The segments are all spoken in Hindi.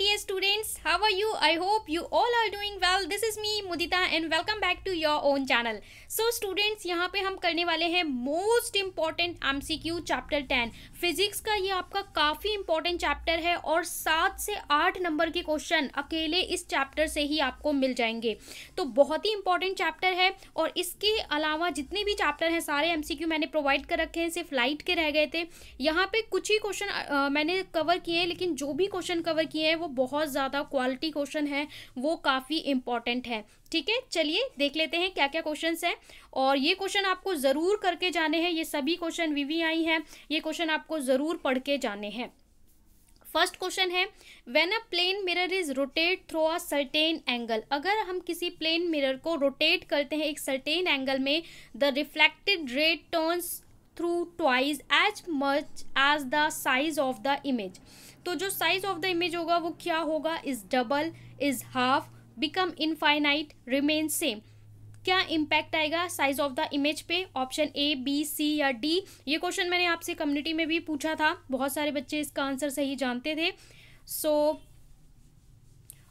media students how are you i hope you all are doing well this is me mudita and welcome back to your own channel so students यहाँ पे हम करने वाले हैं most important MCQ chapter 10 physics का ये आपका काफ़ी important chapter है और सात से आठ नंबर के question अकेले इस chapter से ही आपको मिल जाएंगे तो बहुत ही important chapter है और इसके अलावा जितने भी chapter हैं सारे MCQ मैंने provide कर रखे हैं सिर्फ लाइट के रह गए थे यहाँ पे कुछ ही क्वेश्चन मैंने कवर किए हैं लेकिन जो भी क्वेश्चन कवर किए हैं वो बहुत बहुत ज़्यादा क्वालिटी क्वेश्चन है वो काफ़ी इंपॉर्टेंट है ठीक है चलिए देख लेते हैं क्या क्या क्वेश्चन हैं और ये क्वेश्चन आपको ज़रूर करके जाने हैं ये सभी क्वेश्चन वी आई हैं ये क्वेश्चन आपको ज़रूर पढ़ के जाने हैं फर्स्ट क्वेश्चन है when a plane mirror is rotate through a certain angle अगर हम किसी प्लेन मिरर को रोटेट करते हैं एक सर्टेन एंगल में the reflected ray turns through twice as much as the size of the image तो जो साइज ऑफ द इमेज होगा वो क्या होगा is double is half become infinite remain same क्या इम्पैक्ट आएगा साइज ऑफ द इमेज पे ऑप्शन ए बी सी या डी ये क्वेश्चन मैंने आपसे कम्युनिटी में भी पूछा था बहुत सारे बच्चे इसका आंसर सही जानते थे सो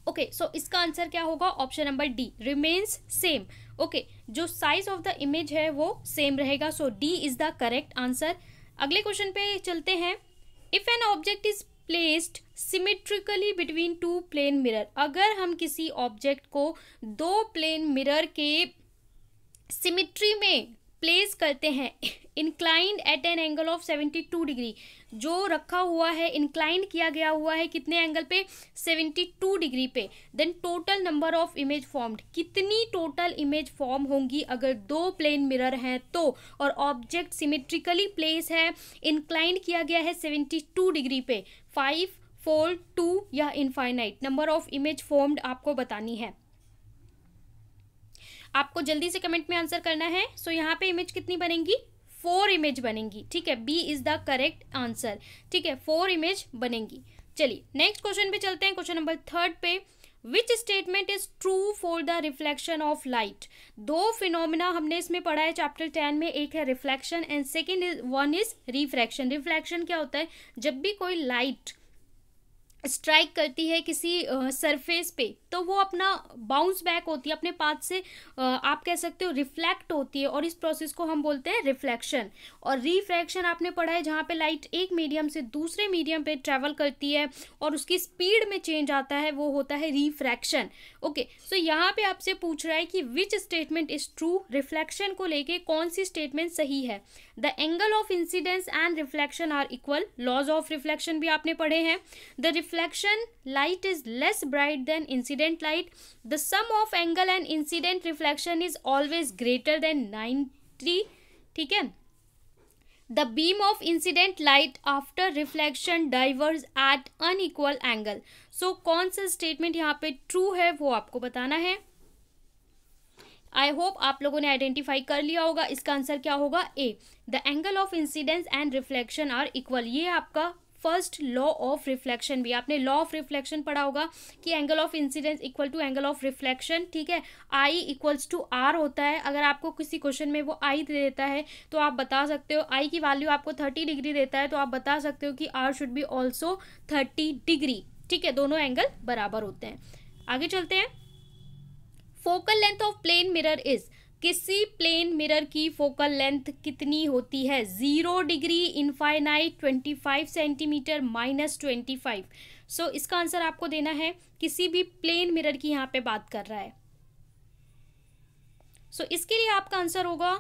ओके सो इसका आंसर क्या होगा option number D remains same okay जो साइज ऑफ द इमेज है वो सेम रहेगा so D is the correct answer अगले क्वेश्चन पे चलते हैं if an object is placed symmetrically between two plane mirror अगर हम किसी ऑब्जेक्ट को दो प्लेन मिरर के सिमिट्री में प्लेस करते हैं inclined at an angle of seventy two degree जो रखा हुआ है इंक्लाइंड किया गया हुआ है कितने एंगल पे सेवेंटी टू डिग्री पे then total number of image formed कितनी टोटल इमेज फॉर्म होंगी अगर दो प्लेन मिरर हैं तो और ऑब्जेक्ट सिमेट्रिकली प्लेस है इंक्लाइंड किया गया है सेवेंटी टू डिग्री पे फाइव फोर टू या infinite number of image formed आपको बतानी है आपको जल्दी से कमेंट में आंसर करना है सो so, यहाँ पे इमेज कितनी बनेंगी फोर इमेज बनेंगी ठीक है B is the correct answer ठीक है फोर इमेज बनेंगी चलिए नेक्स्ट क्वेश्चन पे चलते हैं क्वेश्चन नंबर थर्ड पे which statement is true for the reflection of light दो फिनोमिना हमने इसमें पढ़ा है चैप्टर टेन में एक है reflection and second is one is refraction reflection क्या होता है जब भी कोई लाइट स्ट्राइक करती है किसी सरफेस uh, पे तो वो अपना बाउंस बैक होती है अपने पाथ से आप कह सकते हो रिफ्लेक्ट होती है और इस प्रोसेस को हम बोलते हैं रिफ्लेक्शन और रिफ्रैक्शन आपने पढ़ा है जहाँ पे लाइट एक मीडियम से दूसरे मीडियम पे ट्रैवल करती है और उसकी स्पीड में चेंज आता है वो होता है रिफ्रैक्शन ओके सो यहाँ पे आपसे पूछ रहा है कि which statement is true reflection को लेके कौन सी स्टेटमेंट सही है the angle of incidence and reflection are equal laws of reflection भी आपने पढ़े हैं the reflection light is less bright than incident incident light the sum of angle and incident reflection is always greater than 90 ठीक है the beam of incident light after reflection diverse at unequal angle so कौन सा स्टेटमेंट यहाँ पे ट्रू है वो आपको बताना है आई होप आप लोगों ने आइडेंटिफाई कर लिया होगा इसका आंसर क्या होगा A the angle of incidence and reflection are equal ये आपका फर्स्ट लॉ ऑफ रिफ्लेक्शन भी आपने लॉ ऑफ रिफ्लेक्शन पढ़ा होगा कि angle of incidence equal to angle of reflection ठीक है आई इक्वल्स टू आर होता है अगर आपको किसी क्वेश्चन में वो आई दे देता है तो आप बता सकते हो आई की वैल्यू आपको थर्टी डिग्री देता है तो आप बता सकते हो कि R should be also thirty degree ठीक है दोनों एंगल बराबर होते हैं आगे चलते हैं focal length of plane mirror is किसी प्लेन मिरर की फोकल लेंथ कितनी होती है zero degree infinite twenty five centimetre minus twenty five so इसका आंसर आपको देना है किसी भी प्लेन मिरर की यहाँ पे बात कर रहा है सो so, इसके लिए आपका आंसर होगा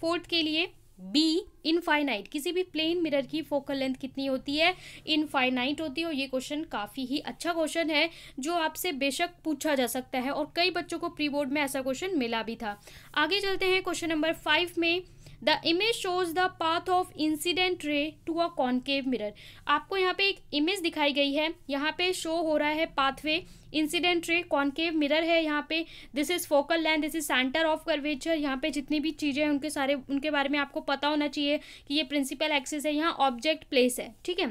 फोर्थ के लिए बी इनफाइनाइट किसी भी प्लेन मिरर की फोकल लेंथ कितनी होती है इनफाइनाइट होती है और ये क्वेश्चन काफ़ी ही अच्छा क्वेश्चन है जो आपसे बेशक पूछा जा सकता है और कई बच्चों को प्री बोर्ड में ऐसा क्वेश्चन मिला भी था आगे चलते हैं क्वेश्चन नंबर फाइव में the image shows the path of incident ray to a concave mirror आपको यहाँ पे एक इमेज दिखाई गई है यहाँ पे शो हो रहा है pathway incident ray concave mirror है यहाँ पे this is focal length this is centre of curvature यहाँ पे जितनी भी चीज़ें हैं उनके सारे उनके बारे में आपको पता होना चाहिए कि ये प्रिंसिपल एक्सिस है यहाँ ऑब्जेक्ट प्लेस है ठीक है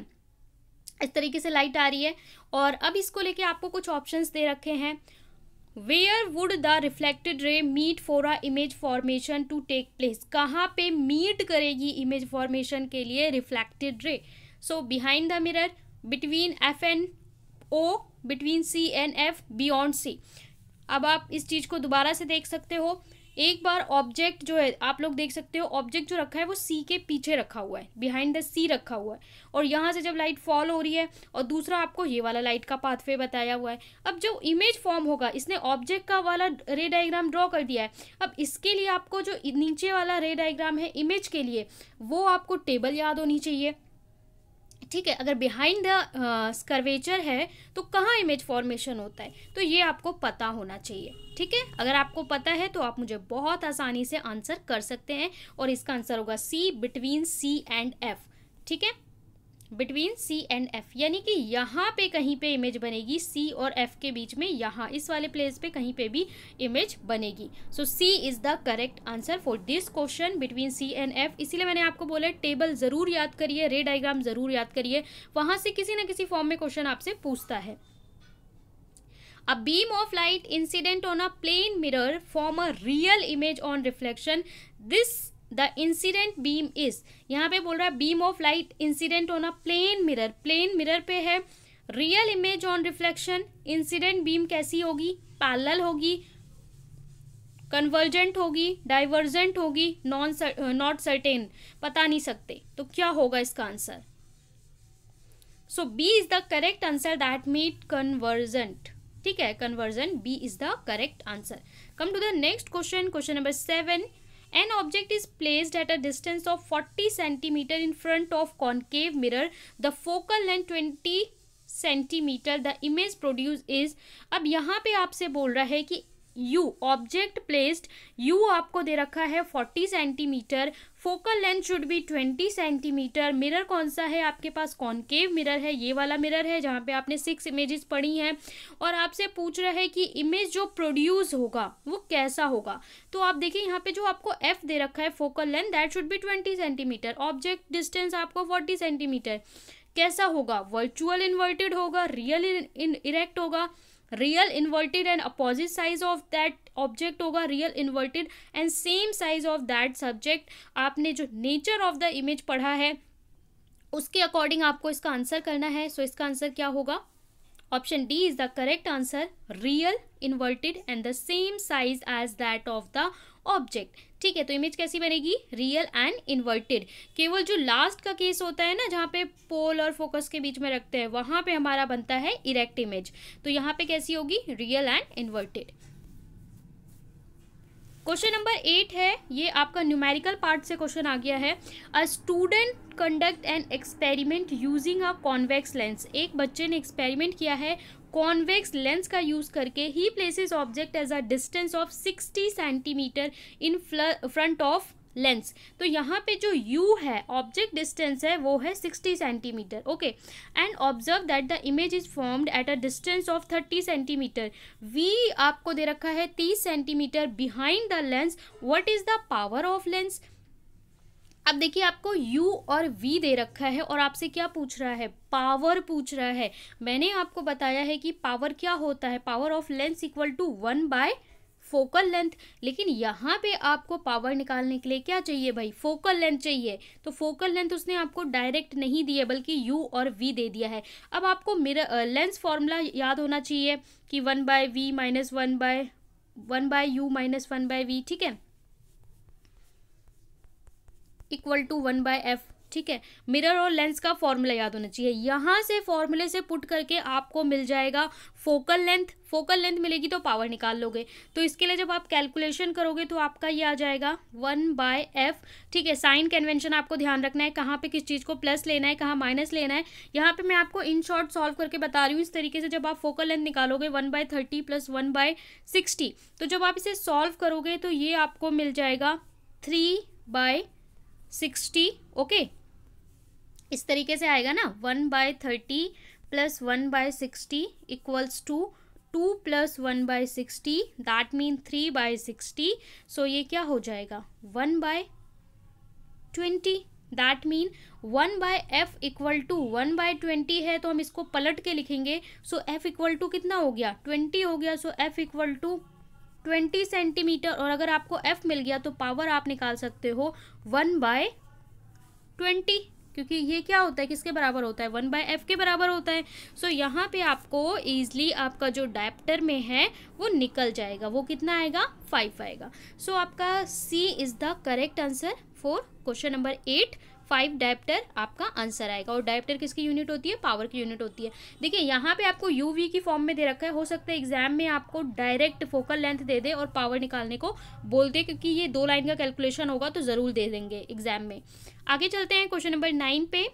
इस तरीके से लाइट आ रही है और अब इसको लेके आपको कुछ ऑप्शंस दे रखे हैं where would the reflected ray meet for a image formation to take place कहाँ पे मीट करेगी इमेज फॉर्मेशन के लिए reflected ray so behind the mirror between F and O between C and F beyond C अब आप इस चीज़ को दोबारा से देख सकते हो एक बार ऑब्जेक्ट जो है आप लोग देख सकते हो ऑब्जेक्ट जो रखा है वो सी के पीछे रखा हुआ है बिहाइंड द सी रखा हुआ है और यहाँ से जब लाइट फॉल हो रही है और दूसरा आपको ये वाला लाइट का पाथवे बताया हुआ है अब जो इमेज फॉर्म होगा इसने ऑब्जेक्ट का वाला रे डायग्राम ड्रॉ कर दिया है अब इसके लिए आपको जो नीचे वाला रे डायग्राम है इमेज के लिए वो आपको टेबल याद होनी चाहिए ठीक है अगर बिहाइंड द स्कर्वेचर है तो कहाँ इमेज फॉर्मेशन होता है तो ये आपको पता होना चाहिए ठीक है अगर आपको पता है तो आप मुझे बहुत आसानी से आंसर कर सकते हैं और इसका आंसर होगा C between C and F ठीक है बिटवीन सी एंड एफ यानी कि यहाँ पे कहीं पे इमेज बनेगी सी और एफ के बीच में यहाँ इस वाले प्लेस पे कहीं पे भी इमेज बनेगी so C is the correct answer for this question between C and F इसीलिए मैंने आपको बोला टेबल ज़रूर याद करिए रे डायग्राम ज़रूर याद करिए वहां से किसी ना किसी फॉर्म में क्वेश्चन आपसे पूछता है a beam of light incident on a plane mirror form a real image on reflection this the incident beam is यहाँ पे बोल रहा है beam of light incident on a plane mirror plane mirror पे है real image on reflection incident beam कैसी होगी पैरल होगी कन्वर्जेंट होगी डाइवर्जेंट होगी नॉन नॉट सर्टेन पता नहीं सकते तो क्या होगा इसका answer so B is the correct answer that meet convergent ठीक है convergent B is the correct answer come to the next question question number seven an object is placed at a distance of forty centimeter in front of concave mirror the focal length twenty centimeter the image produce is अब यहाँ पे आपसे बोल रहा है कि यू ऑब्जेक्ट प्लेस्ड यू आपको दे रखा है forty centimeter focal length should be twenty centimeter mirror कौन सा है आपके पास कॉन्केव मिरर है ये वाला मिरर है जहाँ पे आपने सिक्स इमेजेस पढ़ी हैं और आपसे पूछ रहा है कि इमेज जो प्रोड्यूस होगा वो कैसा होगा तो आप देखिए यहाँ पे जो आपको एफ दे रखा है focal length that should be twenty centimeter object distance आपको फोर्टी सेंटीमीटर कैसा होगा वर्चुअल इन्वर्टेड होगा रियल इन इरेक्ट होगा real inverted and opposite size of that object होगा real inverted and same size of that subject आपने जो नेचर ऑफ द इमेज पढ़ा है उसके अकॉर्डिंग आपको इसका आंसर करना है सो so इसका आंसर क्या होगा option D is the correct answer real inverted and the same size as that of the object ठीक है तो इमेज कैसी बनेगी रियल एंड इन्वर्टेड केवल जो लास्ट का केस होता है ना जहाँ पे पोल और फोकस के बीच में रखते हैं वहाँ पे हमारा बनता है इरेक्ट इमेज तो यहाँ पे कैसी होगी real and inverted question number eight है ये आपका न्यूमेरिकल पार्ट से क्वेश्चन आ गया है a student conduct an experiment using a convex lens एक बच्चे ने एक्सपेरिमेंट किया है कॉन्वेक्स लेंस का यूज़ करके ही places object as a distance of 60 centimeter in front of lens तो यहाँ पे जो यू है ऑब्जेक्ट डिस्टेंस है वो है sixty centimeter okay and observe that the image is formed at a distance of thirty centimeter we आपको दे रखा है तीस सेंटीमीटर behind the lens what is the power of lens अब देखिए आपको U और V दे रखा है और आपसे क्या पूछ रहा है पावर पूछ रहा है मैंने आपको बताया है कि पावर क्या होता है power of lens equal to one by focal length लेकिन यहाँ पे आपको पावर निकालने के लिए क्या चाहिए भाई फोकल लेंथ चाहिए तो फोकल लेंथ उसने आपको डायरेक्ट नहीं दिया बल्कि यू और वी दे दिया है अब आपको मिरर लेंस फॉर्मूला याद होना चाहिए कि one by V minus one by one by U minus one by V ठीक है equal to one by F ठीक है मिरर और लेंस का फॉर्मूला याद होना चाहिए यहाँ से फॉर्मूले से पुट करके आपको मिल जाएगा फोकल लेंथ फोकल लेंथ मिलेगी तो पावर निकाल लोगे तो इसके लिए जब आप कैलकुलेशन करोगे तो आपका ये आ जाएगा वन बाय एफ ठीक है साइन कन्वेंशन आपको ध्यान रखना है कहाँ पे किस चीज़ को प्लस लेना है कहाँ माइनस लेना है यहाँ पे मैं आपको इन शॉर्ट सॉल्व करके बता रही हूँ इस तरीके से जब आप फोकल लेंथ निकालोगे one by thirty plus one by sixty तो जब आप इसे सॉल्व करोगे तो ये आपको मिल जाएगा थ्री बाय सिक्सटी ओके इस तरीके से आएगा ना one by thirty plus one by sixty equals to two plus one by sixty that mean three by sixty so ये क्या हो जाएगा one by twenty that mean one by F equal to one by twenty है तो हम इसको पलट के लिखेंगे सो एफ इक्वल टू कितना हो गया ट्वेंटी हो गया so F equal to twenty centimeter और अगर आपको एफ मिल गया तो पावर आप निकाल सकते हो वन बाय ट्वेंटी क्योंकि ये क्या होता है किसके बराबर होता है वन बाय एफ के बराबर होता है सो so, यहाँ पे आपको ईजिली आपका जो डैप्टर में है वो निकल जाएगा वो कितना आएगा फाइव आएगा सो so, आपका C is the correct answer for question number eight five diopter आपका आंसर आएगा और डायप्टर किसकी यूनिट होती है पावर की यूनिट होती है देखिए यहाँ पे आपको यू वी की फॉर्म में दे रखा है हो सकता है एग्जाम में आपको डायरेक्ट फोकल लेंथ दे दे और पावर निकालने को बोल दे क्योंकि ये दो लाइन का कैलकुलेशन होगा तो ज़रूर दे देंगे एग्जाम में आगे चलते हैं क्वेश्चन नंबर नाइन पे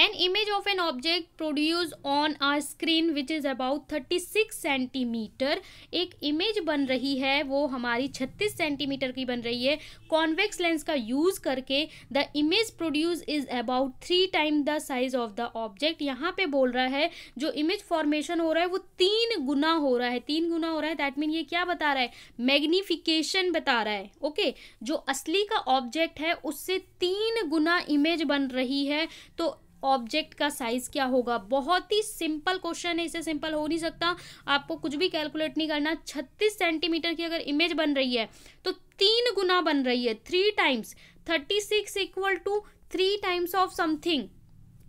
image of an object produce on our screen which is about thirty 36 centimeter एक इमेज बन रही है वो हमारी 36 सेंटीमीटर की बन रही है कॉन्वेक्स लेंस का यूज़ करके the image produce is about three time the size of the object यहाँ पे बोल रहा है जो इमेज फॉर्मेशन हो रहा है वो तीन गुना हो रहा है तीन गुना हो रहा है दैट मीन ये क्या बता रहा है मैग्निफिकेशन बता रहा है ओके okay? जो असली का ऑब्जेक्ट है उससे तीन गुना इमेज बन रही है तो ऑब्जेक्ट का साइज क्या होगा बहुत ही सिंपल क्वेश्चन है इसे सिंपल हो नहीं सकता आपको कुछ भी कैलकुलेट नहीं करना छत्तीस सेंटीमीटर की अगर इमेज बन रही है तो तीन गुना बन रही है three times thirty six equal to three times of something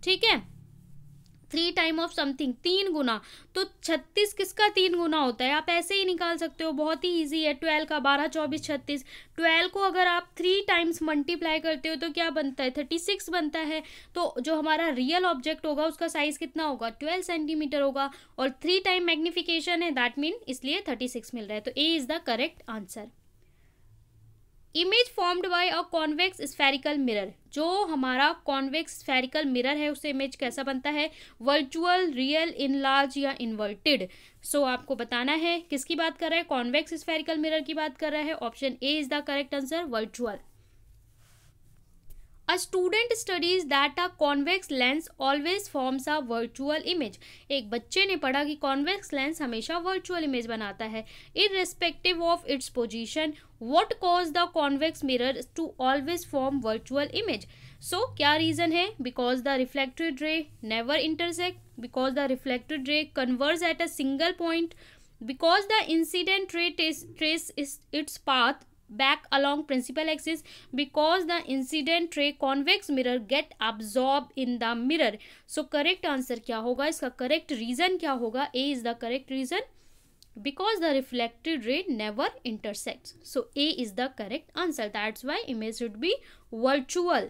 ठीक है थ्री टाइम ऑफ समथिंग तीन गुना तो छत्तीस किसका तीन गुना होता है आप ऐसे ही निकाल सकते हो बहुत ही इजी है ट्वेल्व का बारह चौबीस छत्तीस ट्वेल्व को अगर आप थ्री टाइम्स मल्टीप्लाई करते हो तो क्या बनता है थर्टी सिक्स बनता है तो जो हमारा रियल ऑब्जेक्ट होगा उसका साइज़ कितना होगा ट्वेल्व सेंटीमीटर होगा और थ्री टाइम मैग्निफिकेशन है दैट मीन इसलिए थर्टी सिक्स मिल रहा है तो A is the correct answer image formed by a convex spherical mirror जो हमारा कॉन्वेक्स स्फेरिकल मिरर है उससे इमेज कैसा बनता है वर्चुअल रियल इन लार्ज या इन्वर्टेड सो so, आपको बताना है किसकी बात कर रहा है कॉन्वेक्स स्फेरिकल मिरर की बात कर रहा है option A is the correct answer virtual a student studies that a convex lens always forms a virtual image एक बच्चे ने पढ़ा कि कॉन्वेक्स लेंस हमेशा वर्चुअल इमेज बनाता है irrespective of its position what cause the convex mirror to always form virtual image so क्या रीजन है because the reflected ray never intersect because the reflected ray converse at a single point because the incident ray trace its path back along principal axis because the incident ray convex mirror get absorbed in the mirror so correct answer kya hoga iska correct reason kya hoga a is the correct reason because the reflected ray never intersects so a is the correct answer that's why image should be virtual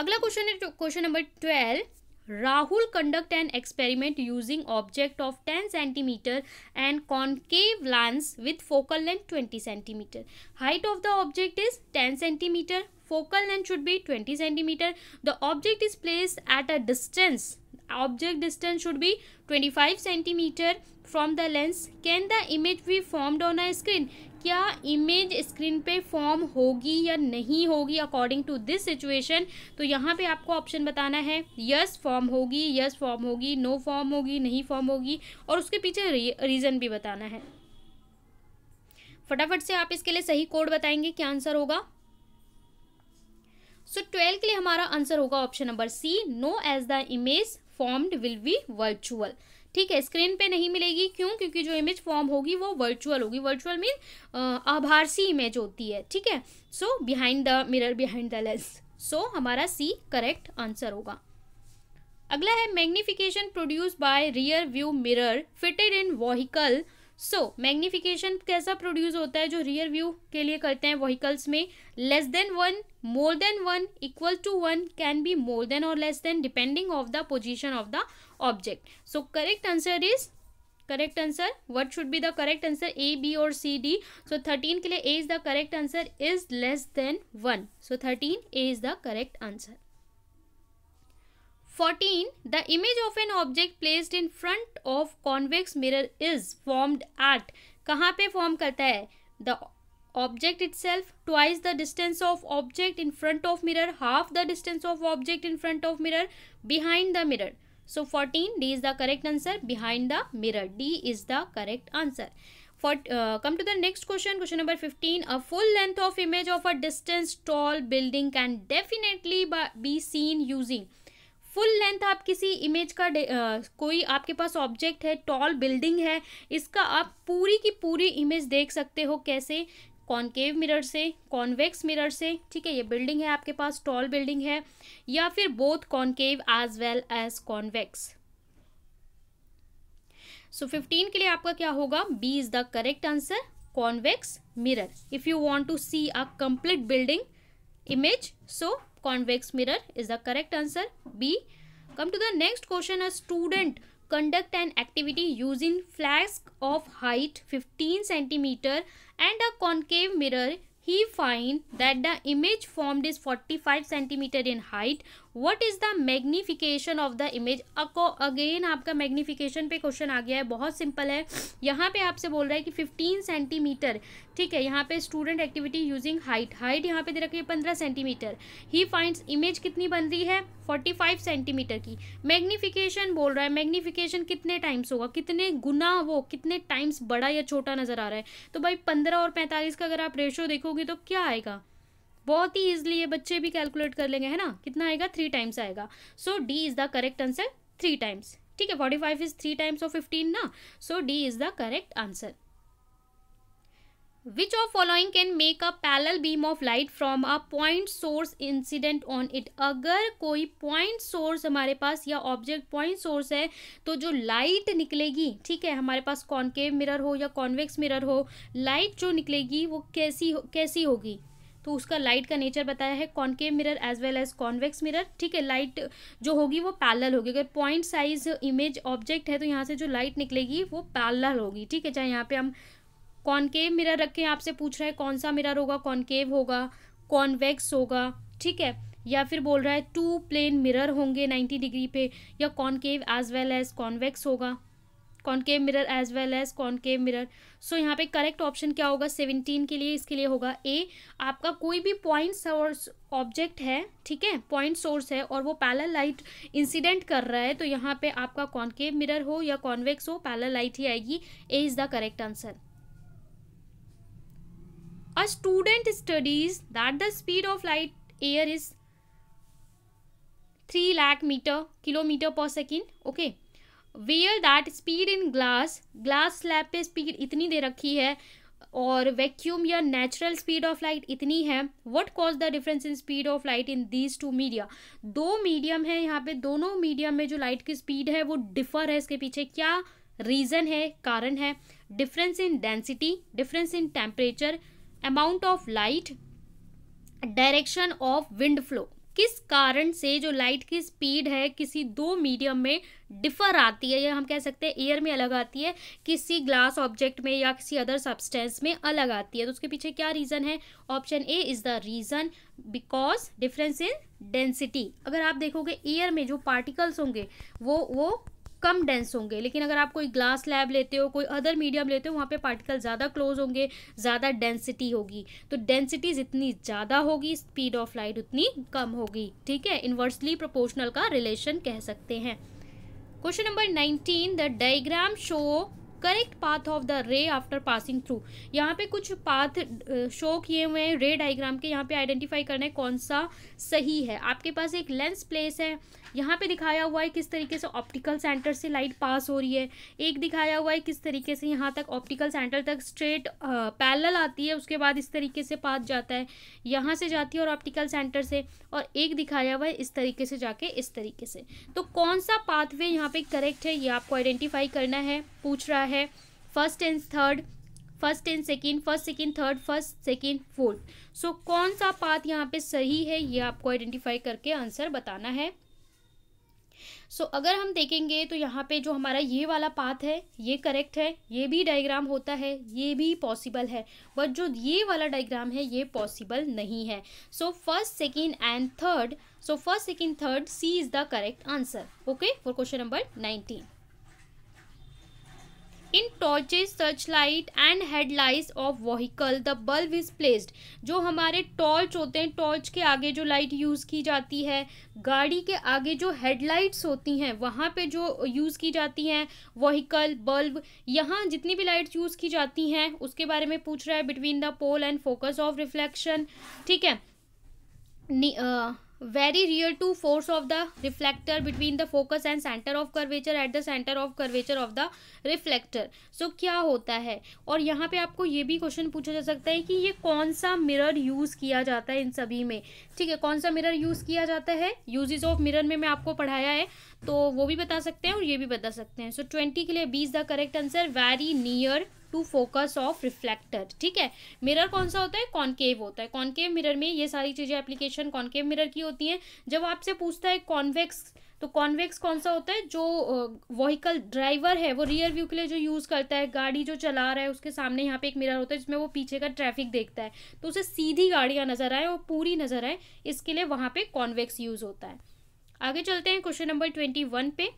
अगला क्वेश्चन है question number twelve Rahul conduct an experiment using object of 10 cm and concave lens with focal length 20 cm. Height of the object is 10 cm. Focal length should be 20 cm. The object is placed at a distance. Object distance should be 25 cm from the lens. Can the image be formed on a screen? क्या इमेज स्क्रीन पे फॉर्म होगी या नहीं होगी अकॉर्डिंग टू दिस सिचुएशन तो यहाँ पे आपको ऑप्शन बताना है यस फॉर्म होगी यस फॉर्म होगी नो फॉर्म होगी नहीं फॉर्म होगी और उसके पीछे रीज़न भी बताना है फटाफट से आप इसके लिए सही कोड बताएंगे क्या आंसर होगा सो so, ट्वेल्व के लिए हमारा आंसर होगा option number C no as the image formed will be virtual ठीक है स्क्रीन पे नहीं मिलेगी क्यों क्योंकि जो इमेज फॉर्म होगी वो वर्चुअल होगी वर्चुअल मीन आभारसी इमेज होती है ठीक है so behind the mirror behind the lens so हमारा सी करेक्ट आंसर होगा अगला है magnification produce by rear view mirror fitted in vehicle so magnification कैसा प्रोड्यूस होता है जो रियर व्यू के लिए करते हैं वहीकल्स में less than one more than one equal to one can be more than और less than depending of the position of the object so correct answer is correct answer what should be the correct answer a b or c d so 13 के लिए a is the correct answer is less than 1 so 13 a is the correct answer 14 the image of an object placed in front of convex mirror is formed at कहाँ पे form करता है the object itself twice the distance of object in front of mirror half the distance of object in front of mirror behind the mirror so fourteen D is the correct answer behind the mirror D is the correct answer for come to the next question question number fifteen a full length of image of a distance tall building can definitely be seen using full length आप किसी इमेज का uh, कोई आपके पास ऑब्जेक्ट है टॉल बिल्डिंग है इसका आप पूरी की पूरी इमेज देख सकते हो कैसे कॉनकेव मिरर से कॉन्वेक्स मिरर से ठीक है ये बिल्डिंग है आपके पास टॉल बिल्डिंग है या फिर both concave as well as convex so fifteen के लिए आपका क्या होगा B is the correct answer convex mirror if you want to see a complete building image so convex mirror is the correct answer B come to the next question a student conduct an activity using flask of height 15 centimeter and a concave mirror, he find that the image formed is 45 centimeter in height what is the magnification of the image अको अगेन आपका मैग्निफिकेशन पे क्वेश्चन आ गया है बहुत सिंपल है यहाँ पे आपसे बोल रहा है कि 15 सेंटीमीटर ठीक है यहाँ पे student activity using height height यहाँ पे दे रखी है पंद्रह सेंटीमीटर ही फाइंड्स इमेज कितनी बन रही है फोर्टी फाइव सेंटीमीटर की मैग्निफिकेशन बोल रहा है मैग्निफिकेशन कितने टाइम्स होगा कितने गुना वो कितने टाइम्स बड़ा या छोटा नजर आ रहा है तो भाई पंद्रह और पैंतालीस का अगर आप रेशो देखोगे तो क्या आएगा बहुत ही ईजिली ये बच्चे भी कैलकुलेट कर लेंगे है ना कितना आएगा थ्री टाइम्स आएगा so D is the correct answer three times ठीक है forty five is three times of fifteen ना so D is the correct answer which of following can make a parallel beam of light from a point source incident on it अगर कोई पॉइंट सोर्स हमारे पास या ऑब्जेक्ट पॉइंट सोर्स है तो जो लाइट निकलेगी ठीक है हमारे पास कॉनकेव मिरर हो या कॉन्वेक्स मिरर हो लाइट जो निकलेगी वो कैसी हो, कैसी होगी तो उसका लाइट का नेचर बताया है concave mirror as well as convex mirror ठीक है लाइट जो होगी वो पैलल होगी अगर पॉइंट साइज इमेज ऑब्जेक्ट है तो यहाँ से जो लाइट निकलेगी वो पैरल होगी ठीक है चाहे यहाँ पे हम कॉन्केव मिरर रखें आपसे पूछ रहा है कौन सा मिरर होगा कॉन्केव होगा कॉन्वेक्स होगा ठीक है या फिर बोल रहा है टू प्लेन मिरर होंगे नाइन्टी डिग्री पे या concave as well as convex होगा concave mirror as well as concave mirror so यहाँ पे करेक्ट ऑप्शन क्या होगा सेवनटीन के लिए इसके लिए होगा ए आपका कोई भी पॉइंट सोर्स ऑब्जेक्ट है ठीक है पॉइंट सोर्स है और वो पैलर लाइट इंसिडेंट कर रहा है तो यहाँ पे आपका कॉन्केव मिरर हो या कॉन्वेक्स हो पैल लाइट ही आएगी A is the correct answer a student studies that the speed of light air is three lakh meter kilometer per second okay where that speed in glass glass slab पे स्पीड इतनी दे रखी है और वैक्यूम या नेचुरल स्पीड ऑफ लाइट इतनी है what cause the difference in speed of light in these two media दो मीडियम है यहाँ पे दोनों मीडियम में जो लाइट की स्पीड है वो डिफर है इसके पीछे क्या रीज़न है कारण है difference in density difference in temperature amount of light direction of wind flow किस कारण से जो लाइट की स्पीड है किसी दो मीडियम में डिफर आती है या हम कह सकते हैं एयर में अलग आती है किसी ग्लास ऑब्जेक्ट में या किसी अदर सब्सटेंस में अलग आती है तो उसके पीछे क्या रीज़न है option A is the reason because difference in density अगर आप देखोगे एयर में जो पार्टिकल्स होंगे वो वो कम डेंस होंगे लेकिन अगर आप कोई ग्लास लैब लेते हो कोई अदर मीडियम लेते हो वहाँ पे पार्टिकल ज़्यादा क्लोज होंगे ज़्यादा डेंसिटी होगी तो डेंसिटी जितनी ज़्यादा होगी स्पीड ऑफ लाइट उतनी कम होगी ठीक है इन्वर्सली प्रोपोर्शनल का रिलेशन कह सकते हैं question number nineteen the diagram show correct path of the ray after passing through यहाँ पे कुछ पाथ शो किए हुए हैं रे डाइग्राम के यहाँ पे आइडेंटिफाई करना है कौन सा सही है आपके पास एक लेंस प्लेस है यहाँ पे दिखाया हुआ है किस तरीके से ऑप्टिकल सेंटर से लाइट पास हो रही है एक दिखाया हुआ है किस तरीके से यहाँ तक ऑप्टिकल सेंटर तक स्ट्रेट पैरल आती है उसके बाद इस तरीके से पाथ जाता है यहाँ से जाती है और ऑप्टिकल सेंटर से और एक दिखाया हुआ है इस तरीके से जाके इस तरीके से तो कौन सा पाथवे यहाँ पे करेक्ट है ये आपको आइडेंटिफाई करना है पूछ रहा है है first and third first and second first second third first second fourth so कौन सा पाथ यहाँ पे सही है ये आपको आइडेंटिफाई करके आंसर बताना है सो so, अगर हम देखेंगे तो यहाँ पे जो हमारा ये वाला पाथ है ये करेक्ट है ये भी डायग्राम होता है ये भी पॉसिबल है बट जो ये वाला डायग्राम है ये पॉसिबल नहीं है so first second and third so first second third C is the correct answer okay for question number nineteen in torches search light and headlights of vehicle the bulb is placed जो हमारे टॉर्च होते हैं टॉर्च के आगे जो लाइट यूज़ की जाती है गाड़ी के आगे जो हेडलाइट्स होती हैं वहाँ पे जो यूज़ की जाती हैं वहीकल बल्ब यहाँ जितनी भी लाइट्स यूज़ की जाती हैं उसके बारे में पूछ रहा है between the pole and focus of reflection ठीक है very rear to force of the reflector between the focus and center of curvature at the centre of curvature of the reflector so क्या होता है और यहाँ पे आपको ये भी क्वेश्चन पूछा जा सकता है कि ये कौन सा मिरर यूज किया जाता है इन सभी में ठीक है कौन सा मिरर यूज किया जाता है यूजेज ऑफ मिरर में मैं आपको पढ़ाया है तो वो भी बता सकते हैं और ये भी बता सकते हैं सो so, ट्वेंटी के लिए B is the correct answer very near to focus of reflector ठीक है मिरर कौन सा होता है कॉन्केव होता है कॉन्केव मिरर में ये सारी चीज़ें एप्लीकेशन कॉन्केव मिरर की होती हैं जब आपसे पूछता है कॉन्वेक्स तो कॉन्वेक्स कौन सा होता है जो वहीकल ड्राइवर है वो रियर व्यू के लिए जो यूज़ करता है गाड़ी जो चला रहा है उसके सामने यहाँ पे एक मिरर होता है जिसमें वो पीछे का ट्रैफिक देखता है तो उसे सीधी गाड़ियाँ नज़र आए और पूरी नज़र आए इसके लिए वहाँ पे कॉन्वेक्स यूज़ होता है आगे चलते हैं क्वेश्चन नंबर ट्वेंटी वन पे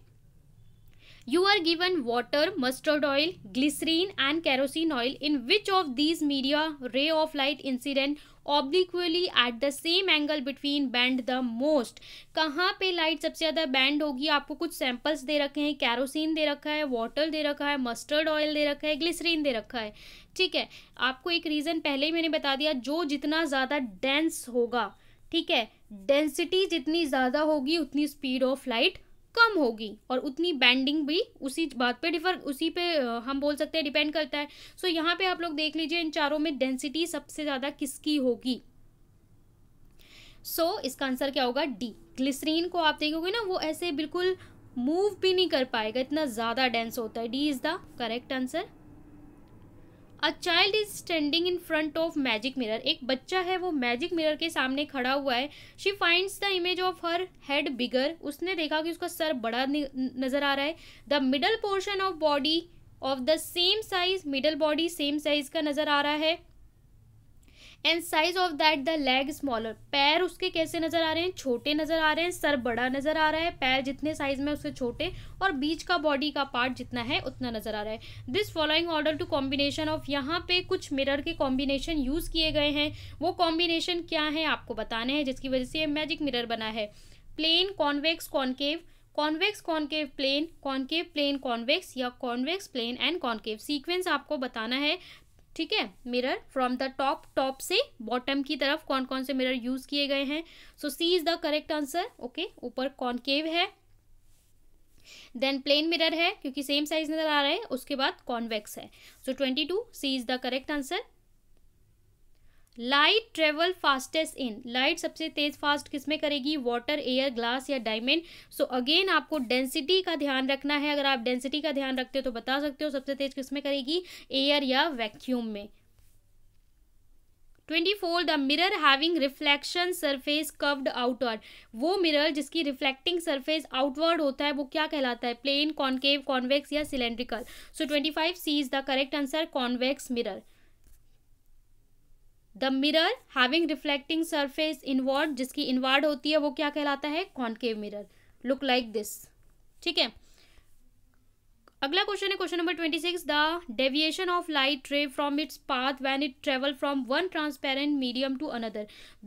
you are given water mustard oil glycerine and kerosene oil in which of these media ray of light incident obliquely at the same angle between band the most कहाँ पे लाइट सबसे ज़्यादा बैंड होगी आपको कुछ सैंपल्स दे रखे हैं कैरोसिन दे रखा है वाटर दे रखा है मस्टर्ड ऑयल दे रखा है ग्लिसरीन दे रखा है ठीक है आपको एक रीज़न पहले ही मैंने बता दिया जो जितना ज़्यादा डेंस होगा ठीक है डेंसिटी जितनी ज़्यादा होगी उतनी स्पीड ऑफ लाइट कम होगी और उतनी बैंडिंग भी उसी बात पे डिफर उसी पे हम बोल सकते हैं डिपेंड करता है सो so, यहाँ पे आप लोग देख लीजिए इन चारों में डेंसिटी सबसे ज़्यादा किसकी होगी सो so, इसका आंसर क्या होगा डी ग्लिसरीन को आप देखोगे ना वो ऐसे बिल्कुल मूव भी नहीं कर पाएगा इतना ज़्यादा डेंस होता है D is the correct answer a child is standing in front of magic mirror एक बच्चा है वो मैजिक मिरर के सामने खड़ा हुआ है she finds the image of her head bigger उसने देखा कि उसका सर बड़ा नजर आ रहा है the middle portion of body of the same size middle body same size का नजर आ रहा है and size of that the leg smaller पैर उसके कैसे नजर आ रहे हैं छोटे नजर आ रहे हैं सर बड़ा नजर आ रहा है पैर जितने साइज में उसके छोटे और बीच का बॉडी का पार्ट जितना है उतना नजर आ रहा है this following order to combination of यहाँ पे कुछ मिरर के कॉम्बिनेशन यूज किए गए हैं वो कॉम्बिनेशन क्या है आपको बताने हैं जिसकी वजह से मैजिक मिरर बना है plane convex concave convex concave plane concave plane convex या convex plane and concave sequence आपको बताना है ठीक है mirror from the top top से बॉटम की तरफ कौन कौन से मिरर यूज किए गए हैं so C is the correct answer okay ऊपर कॉनकेव है देन प्लेन मिरर है क्योंकि सेम साइज नजर आ रहा है उसके बाद कॉन्वेक्स है so twenty two C is the correct answer light travel fastest in light सबसे तेज फास्ट किसमें करेगी वाटर एयर ग्लास या डायमंड सो अगेन आपको डेंसिटी का ध्यान रखना है अगर आप डेंसिटी का ध्यान रखते हो तो बता सकते हो सबसे तेज किसमें करेगी एयर या वैक्यूम में twenty four the mirror having reflection surface curved outward वो मिरर जिसकी रिफ्लेक्टिंग सरफेस आउटवर्ड होता है वो क्या कहलाता है प्लेन कॉन्केव कॉन्वेक्स या cylindrical so twenty five C is the correct answer convex mirror the mirror having reflecting surface inward जिसकी इनवर्ड होती है वो क्या कहलाता है concave mirror look like this ठीक है अगला क्वेश्चन है question number twenty six the deviation of light ray from its path when it travel from one transparent medium to another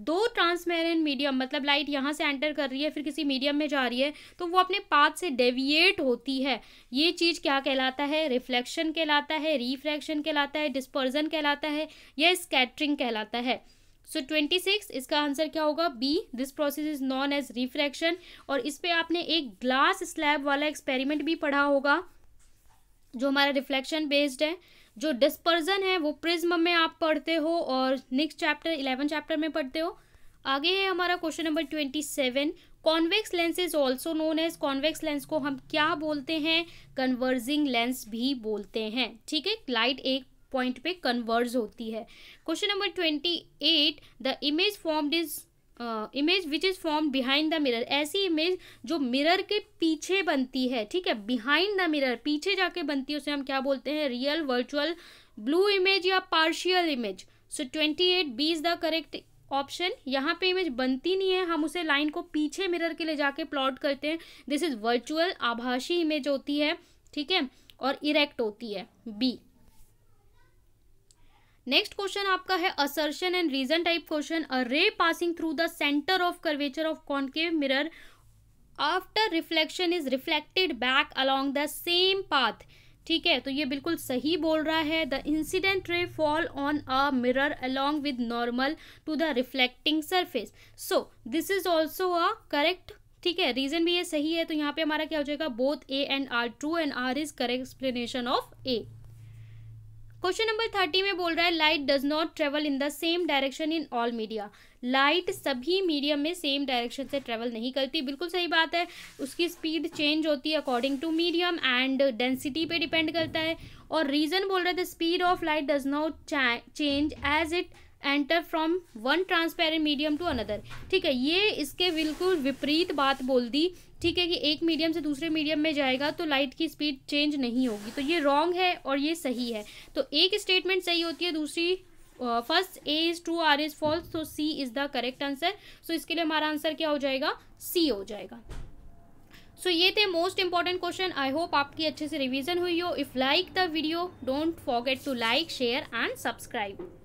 दो ट्रांसपेरेंट मीडियम मतलब लाइट यहाँ से एंटर कर रही है फिर किसी मीडियम में जा रही है तो वो अपने पाथ से डेविएट होती है ये चीज़ क्या कहलाता है रिफ्लेक्शन कहलाता है रिफ्रैक्शन कहलाता है डिस्पर्जन कहलाता है या स्कैटरिंग कहलाता है सो ट्वेंटी सिक्स इसका आंसर क्या होगा B this process is known as refraction और इस पर आपने एक ग्लास स्लैब वाला एक्सपेरिमेंट भी पढ़ा होगा जो हमारा रिफ्लेक्शन बेस्ड है जो डिस्पर्जन है वो प्रिज्म में आप पढ़ते हो और नेक्स्ट चैप्टर इलेवन चैप्टर में पढ़ते हो आगे है हमारा question number twenty seven convex lens is also known as convex lens को हम क्या बोलते हैं कन्वर्जिंग लेंस भी बोलते हैं ठीक है लाइट एक पॉइंट पे कन्वर्ज होती है question number twenty eight the image formed is image which is form behind the mirror ऐसी इमेज जो मिरर के पीछे बनती है ठीक है बिहाइंड द मिरर पीछे जाके बनती है उसे हम क्या बोलते हैं रियल वर्चुअल ब्लू इमेज या partial image so twenty eight B is the correct option यहाँ पे इमेज बनती नहीं है हम उसे लाइन को पीछे मिरर के ले जाके प्लॉट करते हैं दिस इज़ वर्चुअल आभाषी इमेज होती है ठीक है और इरेक्ट होती है बी नेक्स्ट क्वेश्चन आपका है assertion and reason type question a ray passing through the centre of curvature of concave mirror after reflection is reflected back along the same path ठीक है तो ये बिल्कुल सही बोल रहा है the incident ray fall on a mirror along with normal to the reflecting surface so this is also a correct ठीक है रीजन भी ये सही है तो यहाँ पे हमारा क्या हो जाएगा both A and R true and R is correct explanation of A question number thirty में बोल रहा है light does not travel in the same direction in all media light सभी मीडियम में सेम डायरेक्शन से ट्रेवल नहीं करती बिल्कुल सही बात है उसकी स्पीड चेंज होती है according to medium and density पे डिपेंड करता है और रीज़न बोल रहा है the speed of light does not change as it enter from one transparent medium to another ठीक है ये इसके बिल्कुल विपरीत बात बोल दी ठीक है कि एक मीडियम से दूसरे मीडियम में जाएगा तो लाइट की स्पीड चेंज नहीं होगी तो ये रॉन्ग है और ये सही है तो एक स्टेटमेंट सही होती है दूसरी first A is true R is false तो C is the correct answer so इसके लिए हमारा आंसर क्या हो जाएगा सी हो जाएगा सो so, ये थे most important question I hope आपकी अच्छे से रिवीजन हुई हो if like the video don't forget to like share and subscribe